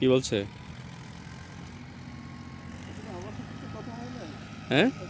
কি বলছে হ্যাঁ